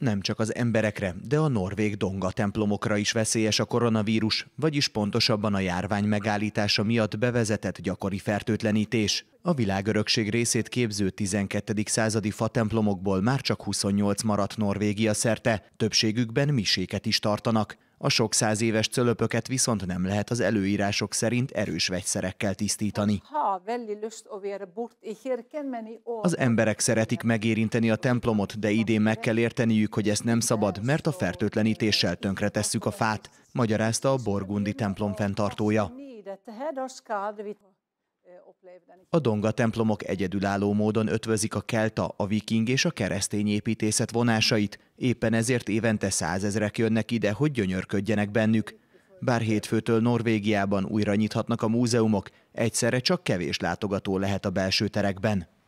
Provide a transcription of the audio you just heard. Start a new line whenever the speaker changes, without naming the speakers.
Nem csak az emberekre, de a norvég donga templomokra is veszélyes a koronavírus, vagyis pontosabban a járvány megállítása miatt bevezetett gyakori fertőtlenítés. A világörökség részét képző 12. századi fatemplomokból már csak 28 maradt Norvégia szerte, többségükben miséket is tartanak. A sok száz éves cölöpöket viszont nem lehet az előírások szerint erős vegyszerekkel tisztítani. Az emberek szeretik megérinteni a templomot, de idén meg kell érteniük, hogy ezt nem szabad, mert a fertőtlenítéssel tönkretesszük a fát, magyarázta a Borgundi templom fenntartója. A donga templomok egyedülálló módon ötvözik a kelta, a viking és a keresztény építészet vonásait, éppen ezért évente százezrek jönnek ide, hogy gyönyörködjenek bennük. Bár hétfőtől Norvégiában újra nyithatnak a múzeumok, egyszerre csak kevés látogató lehet a belső terekben.